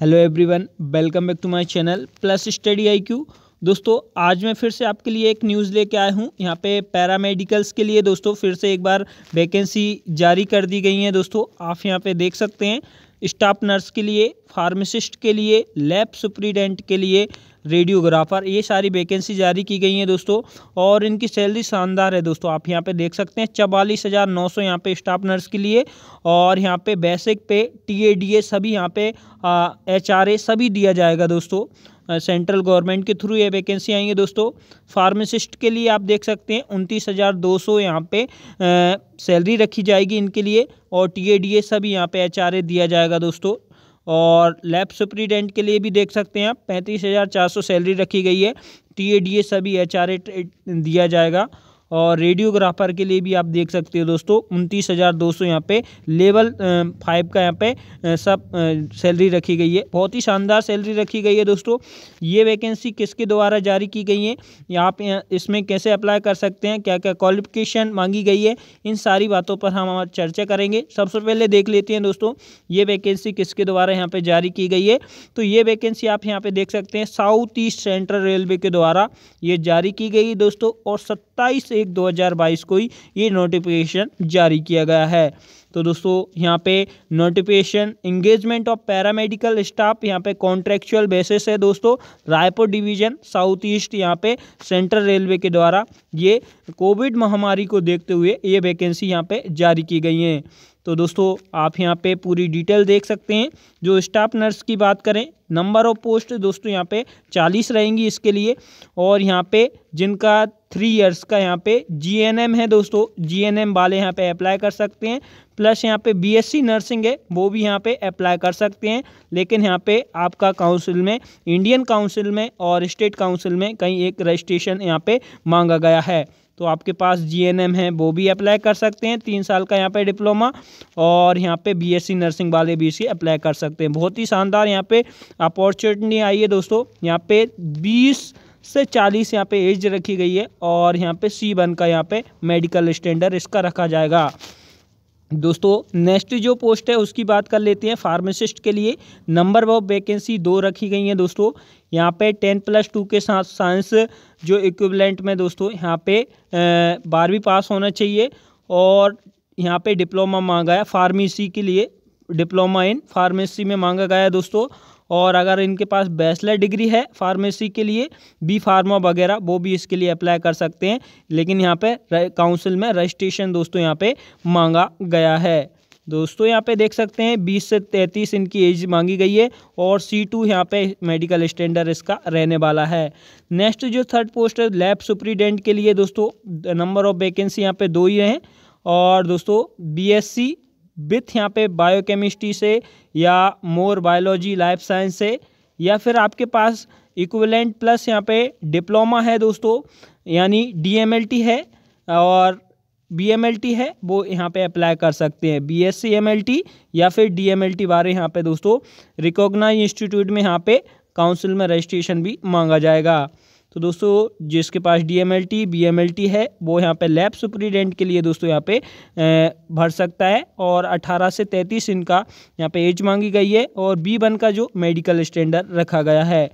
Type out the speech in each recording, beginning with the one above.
hello everyone welcome back to my channel plus study IQ दोस्तों आज मैं फिर से आपके लिए एक न्यूज़ लेके आया हूँ यहाँ पे पैरामेडिकल्स के लिए दोस्तों फिर से एक बार वैकेंसी जारी कर दी गई है दोस्तों आप यहाँ पे देख सकते हैं स्टाफ नर्स के लिए फार्मासिस्ट के लिए लैब सुप्रीडेंट के लिए रेडियोग्राफर ये सारी वैकेंसी जारी की गई है दोस्तों और इनकी सैलरी शानदार है दोस्तों आप यहाँ पे देख सकते हैं चवालीस हज़ार नौ सौ यहाँ पे स्टाफ नर्स के लिए और यहाँ पे बेसिक पे टी ए डी ए सभी यहाँ पे एच आर ए सभी दिया जाएगा दोस्तों सेंट्रल गवर्नमेंट के थ्रू ये वैकेंसी है दोस्तों फार्मासिस्ट के लिए आप देख सकते हैं उनतीस हज़ार दो सौ यहाँ पे सैलरी रखी जाएगी इनके लिए और टी ए डी ए सब यहाँ पे एच आर ए दिया जाएगा दोस्तों और लैब सुप्रीडेंट के लिए भी देख सकते हैं आप पैंतीस हज़ार चार सौ सैलरी रखी गई है टी ए डी ए सभी एच आर ए दिया जाएगा और रेडियोग्राफर के लिए भी आप देख सकते हो दोस्तों उनतीस हज़ार दो सौ यहाँ पे लेवल फाइव का यहाँ पे सब सैलरी रखी गई है बहुत ही शानदार सैलरी रखी गई है दोस्तों ये वैकेंसी किसके द्वारा जारी की गई है आप इसमें कैसे अप्लाई कर सकते हैं क्या क्या क्वालिफिकेशन मांगी गई है इन सारी बातों पर हम चर्चा करेंगे सबसे पहले देख लेते हैं दोस्तों ये वैकेंसी किसके द्वारा यहाँ पर जारी की गई है तो ये वैकेंसी आप यहाँ पर देख सकते हैं साउथ ईस्ट सेंट्रल रेलवे के द्वारा ये जारी की गई दोस्तों और सत्तर सत्ताईस एक दो हज़ार बाईस को ही ये नोटिफिकेशन जारी किया गया है तो दोस्तों यहाँ पे notification engagement of paramedical staff यहाँ पे कॉन्ट्रेक्चुअल बेसिस है दोस्तों रायपुर डिवीजन साउथ ईस्ट यहाँ पे सेंट्रल रेलवे के द्वारा ये कोविड महामारी को देखते हुए ये वैकेंसी यहाँ पे जारी की गई हैं तो दोस्तों आप यहाँ पे पूरी डिटेल देख सकते हैं जो स्टाफ नर्स की बात करें नंबर ऑफ पोस्ट दोस्तों यहाँ पे चालीस रहेंगी इसके लिए और यहाँ पे जिनका थ्री इयर्स का यहाँ पे जीएनएम है दोस्तों जीएनएम वाले यहाँ पे अप्लाई कर सकते हैं प्लस यहाँ पे बीएससी नर्सिंग है वो भी यहाँ पे अप्लाई कर सकते हैं लेकिन यहाँ पे आपका काउंसिल में इंडियन काउंसिल में और स्टेट काउंसिल में कहीं एक रजिस्ट्रेशन यहाँ पे मांगा गया है तो आपके पास जीएनएम है वो भी अप्लाई कर सकते हैं तीन साल का यहाँ पे डिप्लोमा और यहाँ पे बीएससी नर्सिंग वाले भी इसे अप्लाई कर सकते हैं बहुत ही शानदार यहाँ पे अपॉर्चुनिटी आई है दोस्तों यहाँ पे बीस से चालीस यहाँ पे एज रखी गई है और यहाँ पे सी वन का यहाँ पे मेडिकल स्टैंडर्ड इसका रखा जाएगा दोस्तों नेक्स्ट जो पोस्ट है उसकी बात कर लेते हैं फार्मासिस्ट के लिए नंबर ऑफ वैकेंसी दो रखी गई हैं दोस्तों यहाँ पे टेन प्लस टू के साथ साइंस जो इक्विवेलेंट में दोस्तों यहाँ पे बारहवीं पास होना चाहिए और यहाँ पे डिप्लोमा मांगा है फार्मेसी के लिए डिप्लोमा इन फार्मेसी में मांगा गया है दोस्तों और अगर इनके पास बैचलर डिग्री है फार्मेसी के लिए बी फार्मा वगैरह वो भी इसके लिए अप्लाई कर सकते हैं लेकिन यहाँ पे काउंसिल में रजिस्ट्रेशन दोस्तों यहाँ पे मांगा गया है दोस्तों यहाँ पे देख सकते हैं 20 से 33 इनकी एज मांगी गई है और सी टू यहाँ पे मेडिकल स्टैंडर्ड इसका रहने वाला है नेक्स्ट जो थर्ड पोस्ट है लैब सुप्रीडेंट के लिए दोस्तों नंबर ऑफ वैकेंसी यहाँ पे दो ही हैं और दोस्तों सी विथ यहाँ पे बायोकेमिस्ट्री से या मोर बायोलॉजी लाइफ साइंस से या फिर आपके पास इक्वलेंट प्लस यहाँ पे डिप्लोमा है दोस्तों यानी डीएमएलटी है और बीएमएलटी है वो यहाँ पे अप्लाई कर सकते हैं बीएससी एमएलटी या फिर डीएमएलटी बारे यहाँ पे दोस्तों रिकॉग्नाइज इंस्टीट्यूट में यहाँ पे काउंसिल में रजिस्ट्रेशन भी मांगा जाएगा तो दोस्तों जिसके पास D M L T B M L T है वो यहाँ पे लैब सुप्रीडेंट के लिए दोस्तों यहाँ पे भर सकता है और 18 से तैंतीस इनका यहाँ पे एज मांगी गई है और बी वन का जो मेडिकल स्टैंडर्ड रखा गया है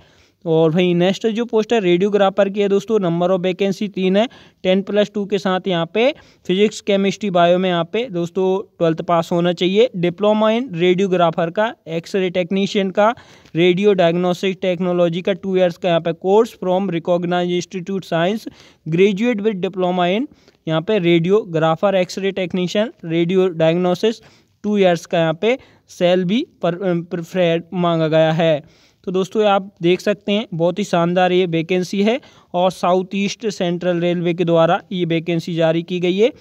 और भाई नेक्स्ट जो पोस्ट है रेडियोग्राफर की है दोस्तों नंबर ऑफ वैकेंसी तीन है टेन प्लस टू के साथ यहाँ पे फिजिक्स केमिस्ट्री बायो में यहाँ पे दोस्तों ट्वेल्थ पास होना चाहिए डिप्लोमा इन रेडियोग्राफर का एक्सरे टेक्नीशियन का रेडियो डायग्नोस्टिक टेक्नोलॉजी का टू ईयर्स का यहाँ पे course from recognise institute science graduate with diploma in यहाँ पे radiographer x ray technician radio diagnosis two years का यहाँ पे सेल भी पर, um, मांगा गया है तो दोस्तों आप देख सकते हैं बहुत ही शानदार ये वैकेंसी है और साउथ ईस्ट सेंट्रल रेलवे के द्वारा ये वैकेंसी जारी की गई है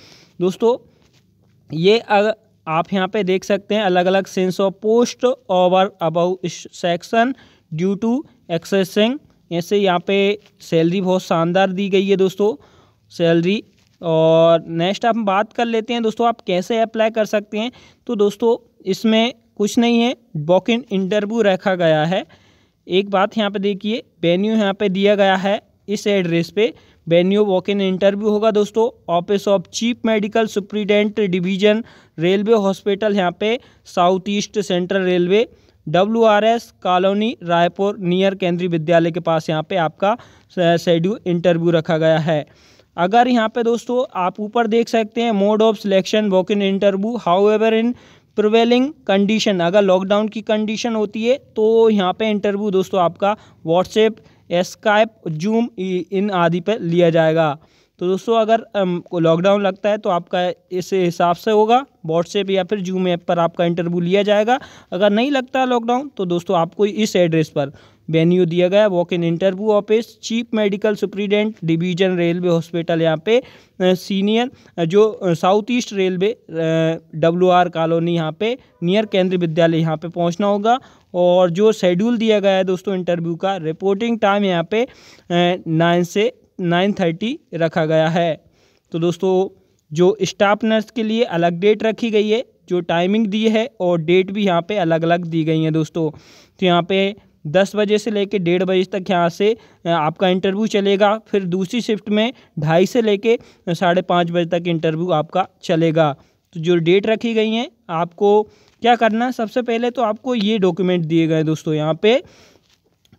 दोस्तों ये अगर आप यहाँ पे देख सकते हैं अलग अलग sense of post over above section due to accessing ऐसे यहाँ पे सैलरी बहुत शानदार दी गई है दोस्तों सैलरी और नेक्स्ट आप बात कर लेते हैं दोस्तों आप कैसे अप्लाई कर सकते हैं तो दोस्तों इसमें कुछ नहीं है वॉक इन इंटरव्यू रखा गया है एक बात यहाँ पे देखिए वेन्यू यहाँ पे दिया गया है इस एड्रेस पे वेन्यू वॉक इन इंटरव्यू होगा दोस्तों office of chief medical superintendent division railway hospital यहाँ पे south east central railway W R S colony Raipur near Kendriya Vidyalaya के पास यहाँ पे आपका शेड्यूल इंटरव्यू रखा गया है अगर यहाँ पे दोस्तों आप ऊपर देख सकते हैं mode of selection walk in interview however in prevailing condition अगर लॉकडाउन की कंडीशन होती है तो यहाँ पे इंटरव्यू दोस्तों आपका व्हाट्सएप स्काइप जूम इन आदि पर लिया जाएगा तो दोस्तों अगर लॉकडाउन लगता है तो आपका इस हिसाब से होगा व्हाट्सएप या फिर जूम ऐप पर आपका इंटरव्यू लिया जाएगा अगर नहीं लगता लॉकडाउन तो दोस्तों आपको इस एड्रेस पर वेन्यू दिया गया walk in interview office chief medical superintendent division railway hospital यहाँ पे सीनियर जो south east railway W R colony यहाँ पे नियर केंद्रीय विद्यालय यहाँ पे पहुँचना होगा और जो शेड्यूल दिया गया है दोस्तों इंटरव्यू का रिपोर्टिंग टाइम यहाँ पे नाइन से नाइन थर्टी रखा गया है तो दोस्तों जो स्टाफ नर्स के लिए अलग डेट रखी गई है जो टाइमिंग दी है और डेट भी यहाँ पे अलग अलग दी गई हैं दोस्तों तो यहाँ पे दस बजे से लेकर डेढ़ बजे तक यहाँ से आपका इंटरव्यू चलेगा फिर दूसरी शिफ्ट में ढाई से लेकर साढ़े पाँच बजे तक इंटरव्यू आपका चलेगा तो जो डेट रखी गई हैं आपको क्या करना है सबसे पहले तो आपको ये डॉक्यूमेंट दिए गए दोस्तों यहाँ पे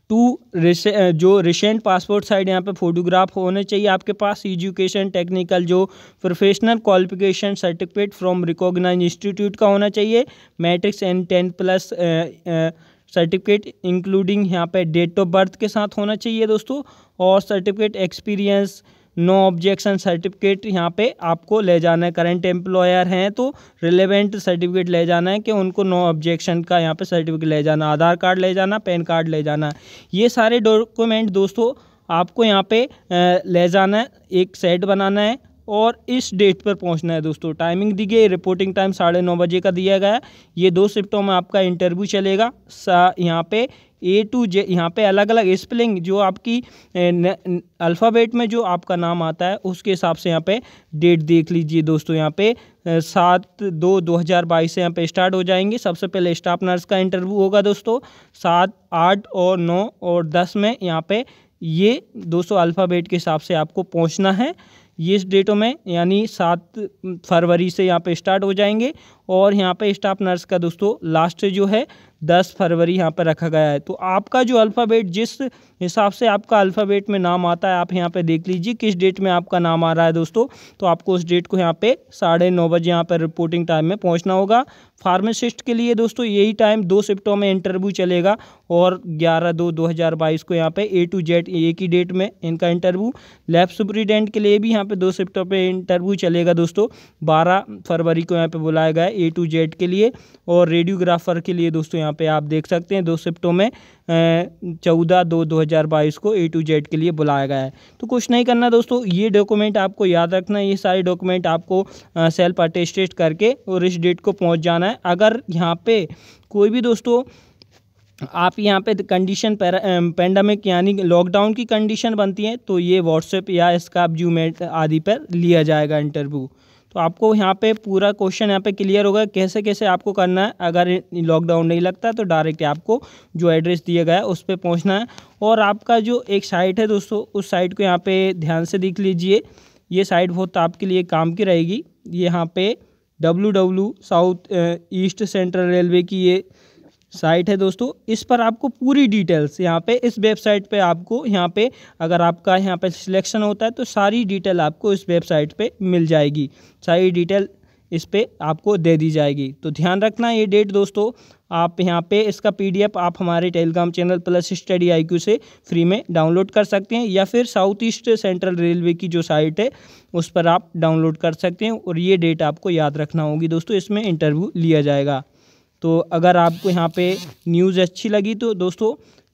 टू रिसे जो रिसेंट पासपोर्ट साइड यहाँ पे फोटोग्राफ होने चाहिए आपके पास एजुकेशन टेक्निकल जो professional qualification certificate from recognise institute का होना चाहिए matrics and tenth plus certificate including यहाँ पे डेट ऑफ बर्थ के साथ होना चाहिए दोस्तों और certificate experience no objection certificate यहाँ पे आपको ले जाना है करंट एम्प्लॉयर हैं तो रिलेवेंट सर्टिफिकेट ले जाना है कि उनको नो ऑब्जेक्शन का यहाँ पे सर्टिफिकेट ले जाना आधार कार्ड ले जाना पैन कार्ड ले जाना ये सारे डॉक्यूमेंट दोस्तों आपको यहाँ पे ले जाना है एक सेट बनाना है और इस डेट पर पहुंचना है दोस्तों टाइमिंग दी गई रिपोर्टिंग टाइम साढ़े नौ बजे का दिया गया है ये दो शिफ्टों में आपका इंटरव्यू चलेगा सा यहाँ पे ए टू जे यहाँ पे अलग अलग स्पेलिंग जो आपकी अल्फ़ाबेट में जो आपका नाम आता है उसके हिसाब से यहाँ पे डेट देख लीजिए दोस्तों यहाँ पे सात दो दो हज़ार बाईस से यहाँ पे स्टार्ट हो जाएंगे सबसे पहले स्टाफ नर्स का इंटरव्यू होगा दोस्तों सात आठ और नौ और दस में यहाँ पे ये दोस्तों अल्फ़ाबेट के हिसाब से आपको पहुँचना है ये इस डेटों में यानी सात फरवरी से यहाँ पे स्टार्ट हो जाएंगे और यहाँ पे स्टाफ नर्स का दोस्तों लास्ट जो है दस फरवरी यहाँ पर रखा गया है तो आपका जो अल्फ़ाबेट जिस हिसाब से आपका अल्फ़ाबेट में नाम आता है आप यहाँ पे देख लीजिए किस डेट में आपका नाम आ रहा है दोस्तों तो आपको उस डेट को यहाँ पे साढ़े नौ बजे यहाँ पर रिपोर्टिंग टाइम में पहुँचना होगा फार्मासिस्ट के लिए दोस्तों यही टाइम दो शिफ्टों में इंटरव्यू चलेगा और ग्यारह दो दो हज़ार बाईस को यहाँ पर ए टू जेड एक ही डेट में इनका इंटरव्यू लैब सुप्रिटेंडेंट के लिए भी यहाँ पर दो शिफ्टों पर इंटरव्यू चलेगा दोस्तों बारह फरवरी को यहाँ पर बुलाया गया ए टू जेड के लिए और रेडियोग्राफर के लिए दोस्तों यहाँ पे आप देख सकते हैं दो शिफ्टों में चौदह दो दो हज़ार बाईस को ए टू जेड के लिए बुलाया गया है तो कुछ नहीं करना दोस्तों ये डॉक्यूमेंट आपको याद रखना है ये सारे डॉक्यूमेंट आपको सेल्फ अटेस्टेड करके और इस डेट को पहुँच जाना है अगर यहाँ पे कोई भी दोस्तों आप यहाँ पे कंडीशन पेंडेमिक यानी लॉकडाउन की कंडीशन बनती है तो ये व्हाट्सएप या इसका जूमेट आदि पर लिया जाएगा इंटरव्यू तो आपको यहाँ पे पूरा क्वेश्चन यहाँ पे क्लियर होगा कैसे कैसे आपको करना है अगर लॉकडाउन नहीं लगता तो डायरेक्ट आपको जो एड्रेस दिया गया है उस पर पहुँचना है और आपका जो एक साइट है दोस्तों उस साइट को यहाँ पे ध्यान से देख लीजिए ये साइट बहुत आपके लिए काम की रहेगी यहाँ पे W W south east central railway की ये साइट है दोस्तों इस पर आपको पूरी डिटेल्स यहाँ पे इस वेबसाइट पे आपको यहाँ पे अगर आपका यहाँ पे सिलेक्शन होता है तो सारी डिटेल आपको इस वेबसाइट पे मिल जाएगी सारी डिटेल इस पर आपको दे दी जाएगी तो ध्यान रखना ये डेट दोस्तों आप यहाँ पे इसका पीडीएफ आप हमारे Telegram channel plus study IQ से फ्री में डाउनलोड कर सकते हैं या फिर साउथ ईस्ट सेंट्रल रेलवे की जो साइट है उस पर आप डाउनलोड कर सकते हैं और ये डेट आपको याद रखना होगी दोस्तों इसमें इंटरव्यू लिया जाएगा तो अगर आपको यहाँ पे न्यूज़ अच्छी लगी तो दोस्तों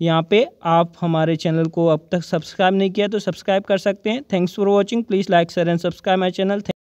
यहाँ पे आप हमारे चैनल को अब तक सब्सक्राइब नहीं किया तो सब्सक्राइब कर सकते हैं thanks for watching please like share and subscribe my channel